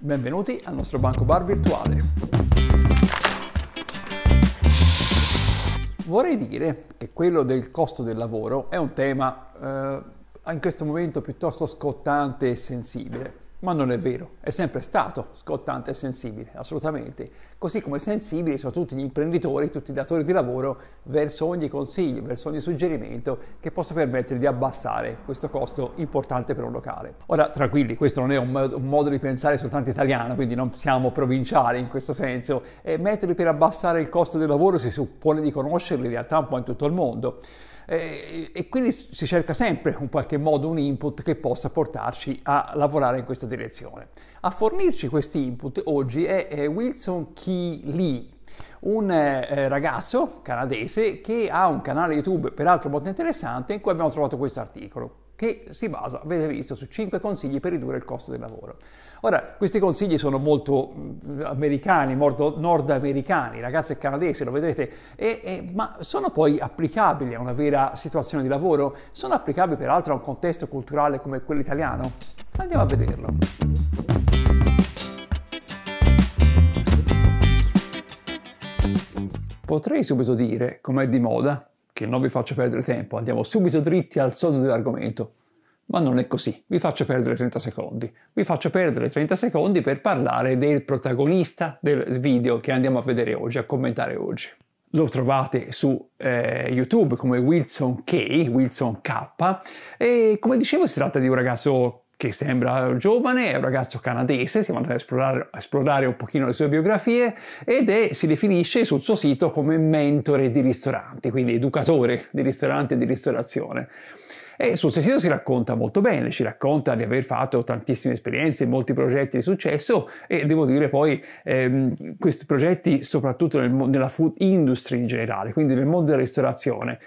Benvenuti al nostro banco bar virtuale. Vorrei dire che quello del costo del lavoro è un tema eh, in questo momento piuttosto scottante e sensibile. Ma non è vero, è sempre stato scottante e sensibile, assolutamente. Così come sensibili sono tutti gli imprenditori, tutti i datori di lavoro verso ogni consiglio, verso ogni suggerimento che possa permettere di abbassare questo costo importante per un locale. Ora, tranquilli, questo non è un, modo di pensare soltanto italiano, quindi non siamo provinciali in questo senso. E eh, metodi per abbassare il costo del lavoro si suppone di conoscerli in realtà un po' in tutto il mondo. Eh, e quindi si cerca sempre in qualche modo un input che possa portarci a lavorare in questa direzione. A fornirci questi input oggi è, Wilson Key Lee, un eh, ragazzo canadese che ha un canale YouTube peraltro molto interessante in cui abbiamo trovato questo articolo che si basa, avete visto, su 5 consigli per ridurre il costo del lavoro. Ora, questi consigli sono molto mm, americani, molto nordamericani, ragazzi e canadesi, lo vedrete, e, e, ma sono poi applicabili a una vera situazione di lavoro? Sono applicabili peraltro a un contesto culturale come quello italiano? Andiamo a vederlo. Potrei subito dire, come è di moda, che non vi faccio perdere tempo, andiamo subito dritti al sodo dell'argomento. Ma non è così, vi faccio perdere 30 secondi. Vi faccio perdere 30 secondi per parlare del protagonista del video che andiamo a vedere oggi, a commentare oggi. Lo trovate su eh, YouTube come Wilson K, Wilson K, e come dicevo si tratta di un ragazzo che sembra giovane, è un ragazzo canadese, siamo andati a esplorare, a esplorare un pochino le sue biografie ed è, si definisce sul suo sito come mentore di ristoranti, quindi educatore di ristoranti e di ristorazione. E sul suo sito si racconta molto bene, ci racconta di aver fatto tantissime esperienze, molti progetti di successo e devo dire poi ehm, questi progetti soprattutto nel, nella food industry in generale, quindi nel mondo della ristorazione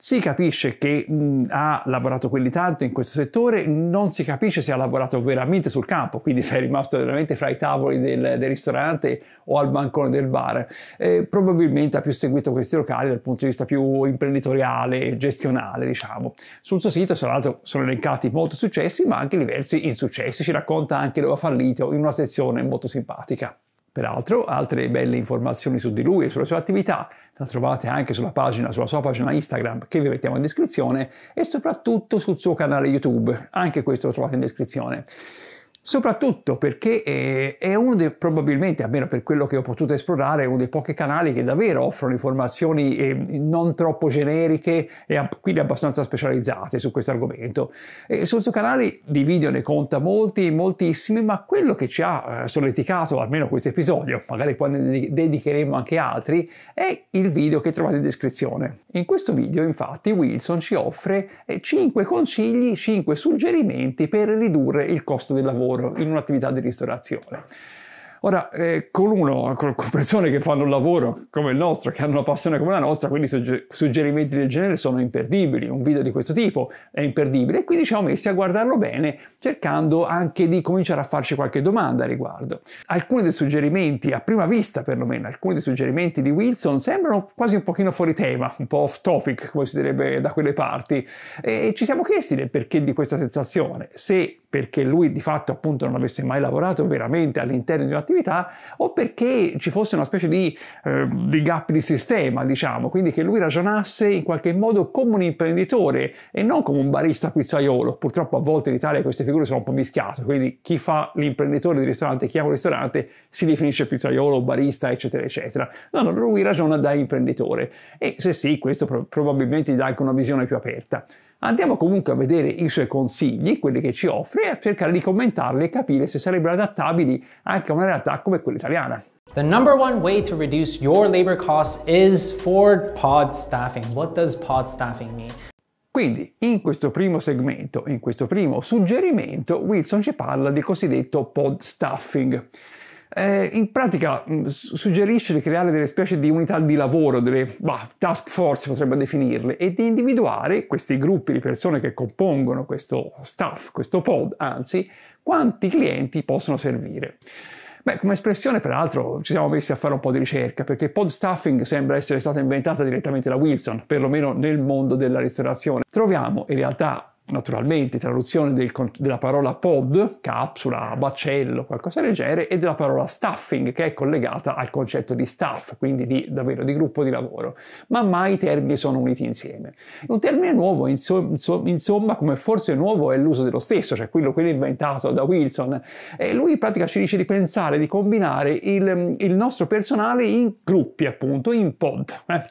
si capisce che mh, ha lavorato quelli tanto in questo settore, non si capisce se ha lavorato veramente sul campo, quindi se è rimasto veramente fra i tavoli del, del ristorante o al bancone del bar. Eh, probabilmente ha più seguito questi locali dal punto di vista più imprenditoriale e gestionale, diciamo. Sul suo sito, tra l'altro, sono elencati molti successi, ma anche diversi insuccessi. Ci racconta anche dove ha fallito in una sezione molto simpatica. Peraltro, altre belle informazioni su di lui e sulla sua attività la trovate anche sulla, pagina, sulla sua pagina Instagram che vi mettiamo in descrizione e soprattutto sul suo canale YouTube, anche questo lo trovate in descrizione soprattutto perché eh, è, uno dei, probabilmente, almeno per quello che ho potuto esplorare, uno dei pochi canali che davvero offrono informazioni eh, non troppo generiche e quindi abbastanza specializzate su questo argomento. sul suo canale di video ne conta molti, moltissimi, ma quello che ci ha eh, solleticato, almeno questo episodio, magari poi ne dedicheremo anche altri, è il video che trovate in descrizione. In questo video, infatti, Wilson ci offre 5 consigli, 5 suggerimenti per ridurre il costo del lavoro lavoro in un'attività di ristorazione. Ora, eh, con uno, con, persone che fanno un lavoro come il nostro, che hanno una passione come la nostra, quindi suggerimenti del genere sono imperdibili. Un video di questo tipo è imperdibile e quindi ci siamo messi a guardarlo bene, cercando anche di cominciare a farci qualche domanda a riguardo. Alcuni dei suggerimenti, a prima vista perlomeno, alcuni dei suggerimenti di Wilson sembrano quasi un pochino fuori tema, un po' off topic, come si direbbe da quelle parti, e ci siamo chiesti del perché di questa sensazione. Se perché lui di fatto appunto non avesse mai lavorato veramente all'interno di un'attività o perché ci fosse una specie di, eh, di, gap di sistema, diciamo, quindi che lui ragionasse in qualche modo come un imprenditore e non come un barista pizzaiolo. Purtroppo a volte in Italia queste figure sono un po' mischiate, quindi chi fa l'imprenditore di ristorante, chi ha un ristorante, si definisce pizzaiolo, barista, eccetera, eccetera. No, no, lui ragiona da imprenditore e se sì, questo probabilmente gli dà anche una visione più aperta. Andiamo comunque a vedere i suoi consigli, quelli che ci offre, e a cercare di commentarli e capire se sarebbero adattabili anche a una realtà come quella italiana. The number one way to reduce your labor costs is for pod staffing. What does pod staffing mean? Quindi in questo primo segmento, in questo primo suggerimento, Wilson ci parla del cosiddetto pod staffing eh, in pratica mm, suggerisce di creare delle specie di unità di lavoro, delle bah, task force potrebbe definirle, e di individuare questi gruppi di persone che compongono questo staff, questo pod, anzi, quanti clienti possono servire. Beh, come espressione, peraltro, ci siamo messi a fare un po' di ricerca, perché pod staffing sembra essere stata inventata direttamente da Wilson, perlomeno nel mondo della ristorazione. Troviamo in realtà naturalmente traduzione del, della parola pod, capsula, baccello, qualcosa del genere, e della parola staffing che è collegata al concetto di staff, quindi di, davvero di gruppo di lavoro, ma mai i termini sono uniti insieme. Un termine nuovo, inso, insomma, come forse nuovo è l'uso dello stesso, cioè quello, quello inventato da Wilson, e lui in pratica ci dice di pensare, di combinare il, il nostro personale in gruppi, appunto, in pod. Eh?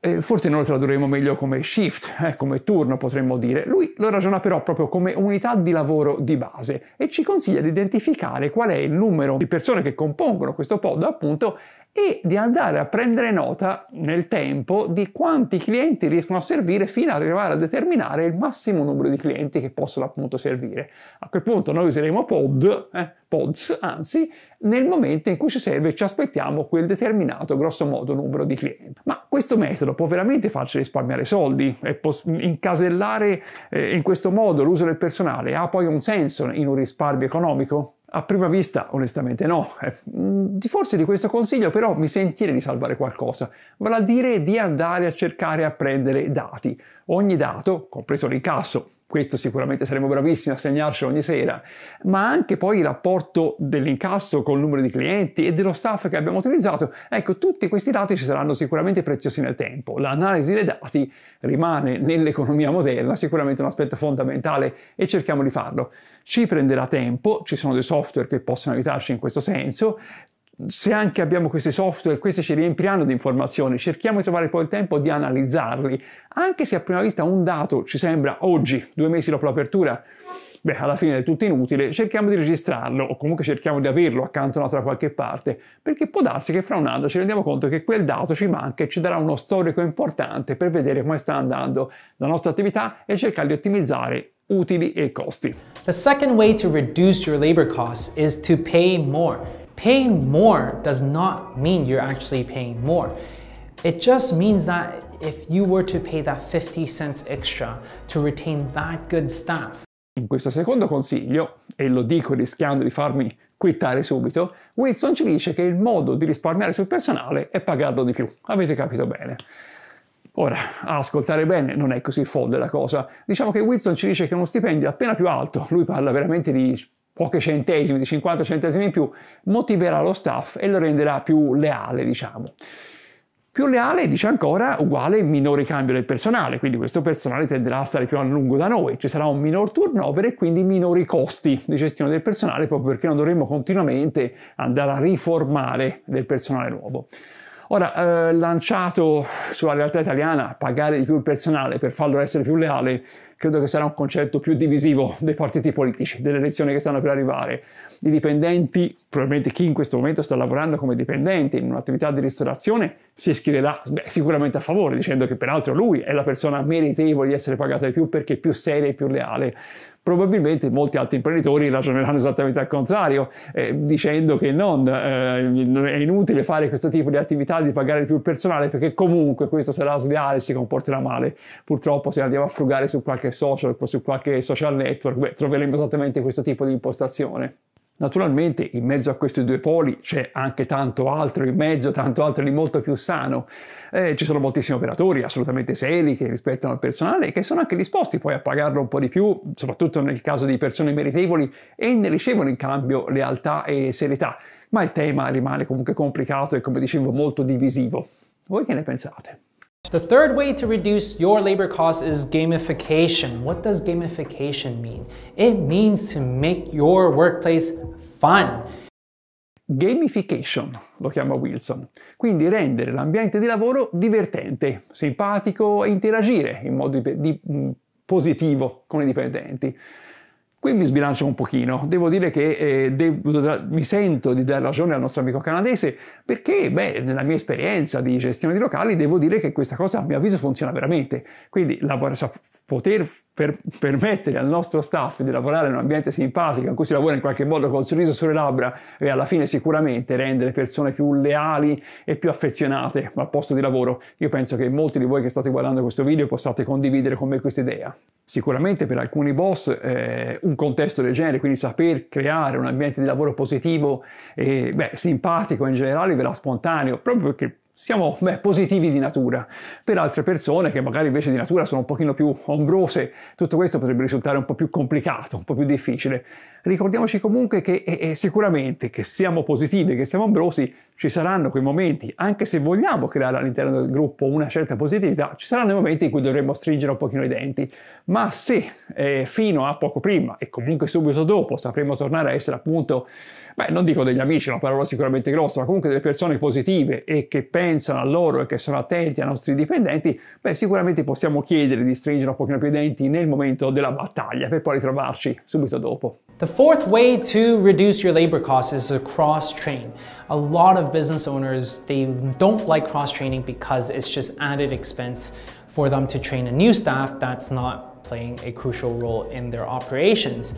Eh, forse noi lo tradurremo meglio come shift, eh, come turno potremmo dire. Lui lo ragiona però proprio come unità di lavoro di base e ci consiglia di identificare qual è il numero di persone che compongono questo pod appunto e di andare a prendere nota nel tempo di quanti clienti riescono a servire fino ad arrivare a determinare il massimo numero di clienti che possono appunto servire. A quel punto noi useremo pod, eh, pods, anzi, nel momento in cui ci serve ci aspettiamo quel determinato grosso modo numero di clienti. Ma questo metodo può veramente farci risparmiare soldi e pos- incasellare eh, in questo modo l'uso del personale ha poi un senso in un risparmio economico? A prima vista, onestamente no. Eh, mm, forse di questo consiglio però mi sentire di salvare qualcosa, vale a dire di andare a cercare a prendere dati. Ogni dato, compreso l'incasso, questo sicuramente saremo bravissimi a segnarcelo ogni sera, ma anche poi il rapporto dell'incasso con il numero di clienti e dello staff che abbiamo utilizzato. Ecco, tutti questi dati ci saranno sicuramente preziosi nel tempo. L'analisi dei dati rimane nell'economia moderna sicuramente un aspetto fondamentale e cerchiamo di farlo. Ci prenderà tempo, ci sono dei software che possono aiutarci in questo senso, se anche abbiamo questi software, questi ci riempiranno di informazioni, cerchiamo di trovare poi il tempo di analizzarli, anche se a prima vista un dato ci sembra oggi, due mesi dopo l'apertura, beh, alla fine è tutto inutile, cerchiamo di registrarlo o comunque cerchiamo di averlo accantonato da qualche parte, perché può darsi che fra un anno ci rendiamo conto che quel dato ci manca e ci darà uno storico importante per vedere come sta andando la nostra attività e cercare di ottimizzare utili e costi. The second way to reduce your labor costs is to pay more. Paying more does not mean you're actually paying more. It just means that if you were to pay that 50 cents extra to retain that good staff. In questo secondo consiglio, e lo dico rischiando di farmi quittare subito, Wilson ci dice che il modo di risparmiare sul personale è pagarlo di più. Avete capito bene. Ora, a ascoltare bene non è così folle la cosa. Diciamo che Wilson ci dice che uno stipendio appena più alto, lui parla veramente di poche centesimi, di 50 centesimi in più, motiverà lo staff e lo renderà più leale, diciamo. Più leale, dice ancora, uguale minore cambio del personale, quindi questo personale tenderà a stare più a lungo da noi, ci sarà un minor turnover e quindi minori costi di gestione del personale, proprio perché non dovremmo continuamente andare a riformare del personale nuovo. Ora, eh, lanciato sulla realtà italiana, pagare di più il personale per farlo essere più leale, credo che sarà un concetto più divisivo dei partiti politici, delle elezioni che stanno per arrivare. I dipendenti, probabilmente chi in questo momento sta lavorando come dipendente in un'attività di ristorazione, si schiererà beh, sicuramente a favore, dicendo che peraltro lui è la persona meritevole di essere pagata di più perché è più seria e più leale. Probabilmente molti altri imprenditori ragioneranno esattamente al contrario, eh, dicendo che non eh, è inutile fare questo tipo di attività di pagare più il personale perché comunque questo sarà sleale e si comporterà male. Purtroppo se andiamo a frugare su qualche social, o su qualche social network, beh, troveremo esattamente questo tipo di impostazione. Naturalmente in mezzo a questi due poli c'è anche tanto altro in mezzo, tanto altro di molto più sano. Eh, ci sono moltissimi operatori assolutamente seri che rispettano il personale e che sono anche disposti poi a pagarlo un po' di più, soprattutto nel caso di persone meritevoli e ne ricevono in cambio lealtà e serietà. Ma il tema rimane comunque complicato e come dicevo molto divisivo. Voi che ne pensate? The third way to reduce your labor costs is gamification. What does gamification mean? It means to make your workplace fun. Gamification, lo chiama Wilson, quindi rendere l'ambiente di lavoro divertente, simpatico e interagire in modo di, di, positivo con i dipendenti. Qui mi sbilancio un pochino, devo dire che eh, devo, mi sento di dare ragione al nostro amico canadese perché, beh, nella mia esperienza di gestione di locali, devo dire che questa cosa a mio avviso funziona veramente. Quindi la, poter per permettere al nostro staff di lavorare in un ambiente simpatico in cui si lavora in qualche modo col sorriso sulle labbra e alla fine sicuramente rendere persone più leali e più affezionate al posto di lavoro. Io penso che molti di voi che state guardando questo video possiate condividere con me questa idea. Sicuramente per alcuni boss eh, un contesto del genere, quindi saper creare un ambiente di lavoro positivo e beh, simpatico in generale, verrà spontaneo, proprio perché siamo beh, positivi di natura. Per altre persone che magari invece di natura sono un pochino più ombrose, tutto questo potrebbe risultare un po' più complicato, un po' più difficile. Ricordiamoci comunque che eh, sicuramente che siamo positivi, che siamo ombrosi, ci saranno quei momenti, anche se vogliamo creare all'interno del gruppo una certa positività, ci saranno i momenti in cui dovremmo stringere un pochino i denti. Ma se eh, fino a poco prima e comunque subito dopo sapremo tornare a essere appunto beh, non dico degli amici, una parola sicuramente grossa, ma comunque delle persone positive e che pensano a loro e che sono attenti ai nostri dipendenti, beh, sicuramente possiamo chiedere di stringere un pochino più i denti nel momento della battaglia per poi ritrovarci subito dopo. The fourth way to reduce your labor costs is a cross train. A lot of business owners they don't like cross training because it's just added expense for them to train a new staff that's not playing a crucial role in their operations.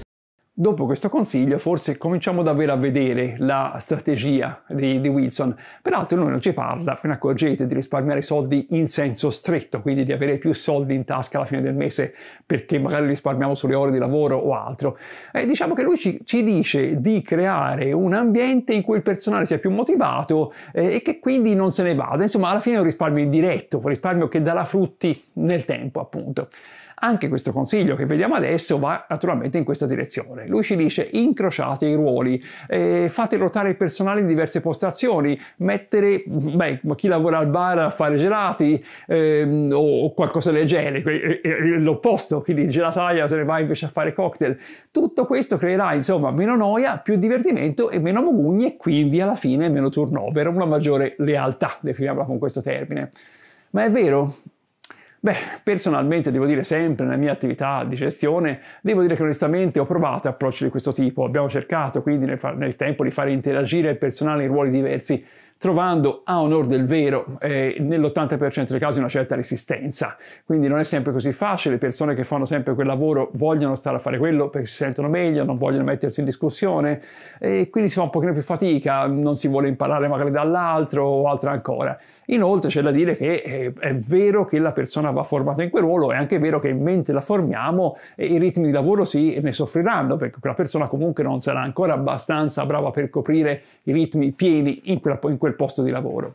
Dopo questo consiglio forse cominciamo davvero a vedere la strategia di, di Wilson. Peraltro lui non ci parla, ve ne accorgete, di risparmiare soldi in senso stretto, quindi di avere più soldi in tasca alla fine del mese perché magari risparmiamo sulle ore di lavoro o altro. Eh, diciamo che lui ci, ci, dice di creare un ambiente in cui il personale sia più motivato eh, e che quindi non se ne vada. Insomma, alla fine è un risparmio indiretto, un risparmio che darà frutti nel tempo appunto. Anche questo consiglio che vediamo adesso va naturalmente in questa direzione. Lui ci dice incrociate i ruoli, eh, fate ruotare il personale in diverse postazioni, mettere beh, chi lavora al bar a fare gelati ehm, o qualcosa del genere, l'opposto, chi di gelataia se ne va invece a fare cocktail. Tutto questo creerà insomma meno noia, più divertimento e meno mogugne e quindi alla fine meno turnover, una maggiore lealtà, definiamola con questo termine. Ma è vero? Beh, personalmente devo dire sempre nella mia attività di gestione, devo dire che onestamente ho provato approcci di questo tipo, abbiamo cercato quindi nel, nel tempo di fare interagire il personale in ruoli diversi trovando a onor del vero eh, nell'80% dei casi una certa resistenza. Quindi non è sempre così facile, le persone che fanno sempre quel lavoro vogliono stare a fare quello perché si sentono meglio, non vogliono mettersi in discussione e quindi si fa un pochino più fatica, non si vuole imparare magari dall'altro o altro ancora. Inoltre c'è da dire che eh, è vero che la persona va formata in quel ruolo, è anche vero che mentre la formiamo eh, i ritmi di lavoro sì, ne soffriranno perché quella persona comunque non sarà ancora abbastanza brava per coprire i ritmi pieni in quella, in quella quel posto di lavoro.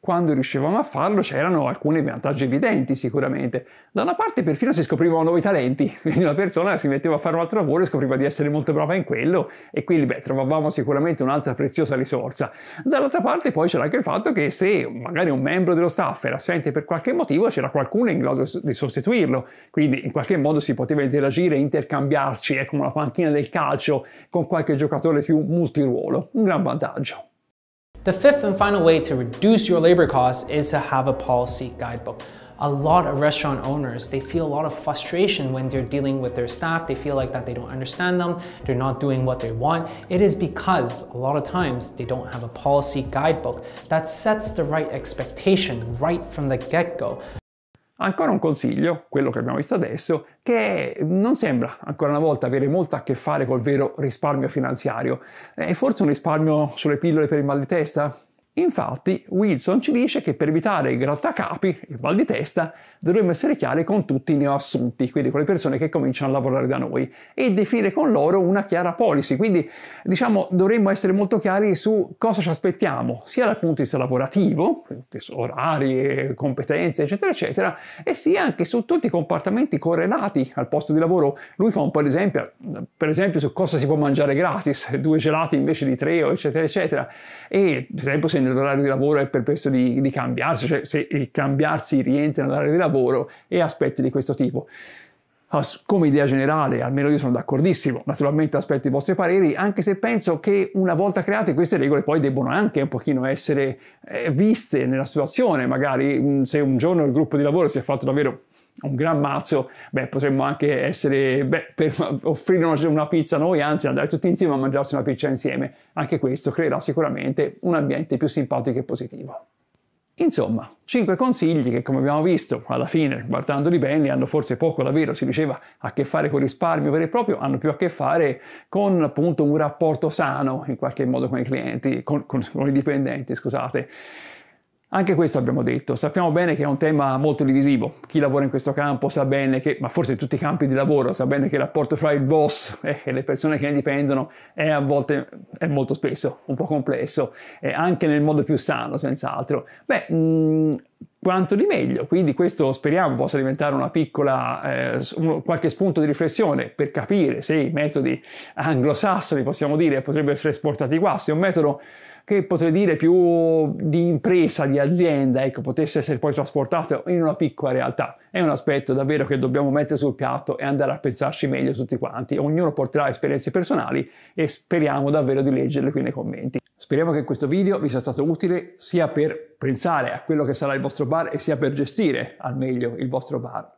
Quando riuscivamo a farlo c'erano alcuni vantaggi evidenti sicuramente. Da una parte perfino si scoprivano nuovi talenti, quindi una persona si metteva a fare un altro lavoro e scopriva di essere molto brava in quello e quindi beh, trovavamo sicuramente un'altra preziosa risorsa. Dall'altra parte poi c'era anche il fatto che se magari un membro dello staff era assente per qualche motivo c'era qualcuno in grado di sostituirlo, quindi in qualche modo si poteva interagire, intercambiarci, è come la panchina del calcio con qualche giocatore più multiruolo, un gran vantaggio. The fifth and final way to reduce your labor costs is to have a policy guidebook. A lot of restaurant owners, they feel a lot of frustration when they're dealing with their staff. They feel like that they don't understand them, they're not doing what they want. It is because a lot of times they don't have a policy guidebook that sets the right expectation right from the get-go. Ancora un consiglio, quello che abbiamo visto adesso, che non sembra ancora una volta avere molto a che fare col vero risparmio finanziario. È forse un risparmio sulle pillole per il mal di testa? Infatti Wilson ci dice che per evitare i grattacapi, il mal di testa, dovremmo essere chiari con tutti i neoassunti, quindi con le persone che cominciano a lavorare da noi, e definire con loro una chiara policy. Quindi diciamo dovremmo essere molto chiari su cosa ci aspettiamo, sia dal punto di vista lavorativo, che sono orari, competenze, eccetera, eccetera, e sia anche su tutti i comportamenti correlati al posto di lavoro. Lui fa un po' l'esempio, per esempio, su cosa si può mangiare gratis, due gelati invece di tre, eccetera, eccetera. E per esempio se nell'orario di lavoro è permesso di, di cambiarsi, cioè se il cambiarsi rientra nell'orario di lavoro e aspetti di questo tipo ah, come idea generale, almeno io sono d'accordissimo, naturalmente aspetto i vostri pareri, anche se penso che una volta create queste regole poi debbono anche un pochino essere eh, viste nella situazione, magari se un giorno il gruppo di lavoro si è fatto davvero un gran mazzo, beh, potremmo anche essere, beh, per offrire una pizza a noi, anzi andare tutti insieme a mangiarsi una pizza insieme. Anche questo creerà sicuramente un ambiente più simpatico e positivo. Insomma, cinque consigli che come abbiamo visto alla fine, guardandoli bene, hanno forse poco davvero, si diceva, a che fare con il risparmio vero e proprio, hanno più a che fare con appunto un rapporto sano in qualche modo con i clienti, con, con, con i dipendenti, scusate. Anche questo abbiamo detto, sappiamo bene che è un tema molto divisivo, chi lavora in questo campo sa bene che, ma forse tutti i campi di lavoro, sa bene che il rapporto fra il boss e le persone che ne dipendono è a volte, è molto spesso, un po' complesso, anche nel modo più sano, senz'altro. Beh, mh, mm, quanto di meglio. Quindi questo speriamo possa diventare una piccola, eh, qualche spunto di riflessione per capire se i metodi anglosassoni, possiamo dire, potrebbero essere esportati qua, se un metodo che potrei dire più di impresa, di azienda, ecco, potesse essere poi trasportato in una piccola realtà. È un aspetto davvero che dobbiamo mettere sul piatto e andare a pensarci meglio tutti quanti. Ognuno porterà esperienze personali e speriamo davvero di leggerle qui nei commenti. Speriamo che questo video vi sia stato utile sia per pensare a quello che sarà il vostro bar e sia per gestire al meglio il vostro bar.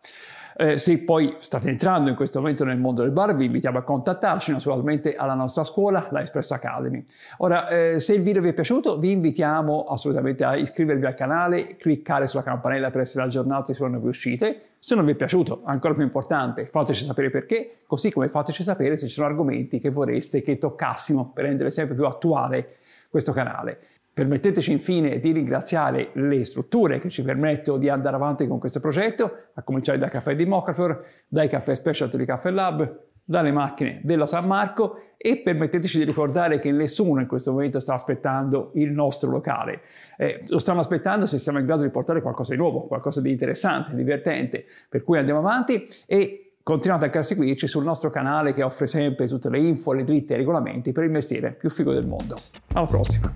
Eh, se poi state entrando in questo momento nel mondo del bar, vi invitiamo a contattarci naturalmente alla nostra scuola, la Espresso Academy. Ora, eh, se il video vi è piaciuto, vi invitiamo assolutamente a iscrivervi al canale, cliccare sulla campanella per essere aggiornati sulle nuove uscite. Se non vi è piaciuto, ancora più importante, fateci sapere perché, così come fateci sapere se ci sono argomenti che vorreste che toccassimo per rendere sempre più attuale questo canale. Permetteteci infine di ringraziare le strutture che ci permettono di andare avanti con questo progetto, a cominciare da Caffè Demographer, dai Caffè Special di Caffè Lab, dalle macchine della San Marco e permetteteci di ricordare che nessuno in questo momento sta aspettando il nostro locale. Eh, lo stanno aspettando se siamo in grado di portare qualcosa di nuovo, qualcosa di interessante, divertente, per cui andiamo avanti e continuate anche a seguirci sul nostro canale che offre sempre tutte le info, le dritte e i regolamenti per il mestiere più figo del mondo. Alla prossima!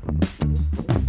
Thank you.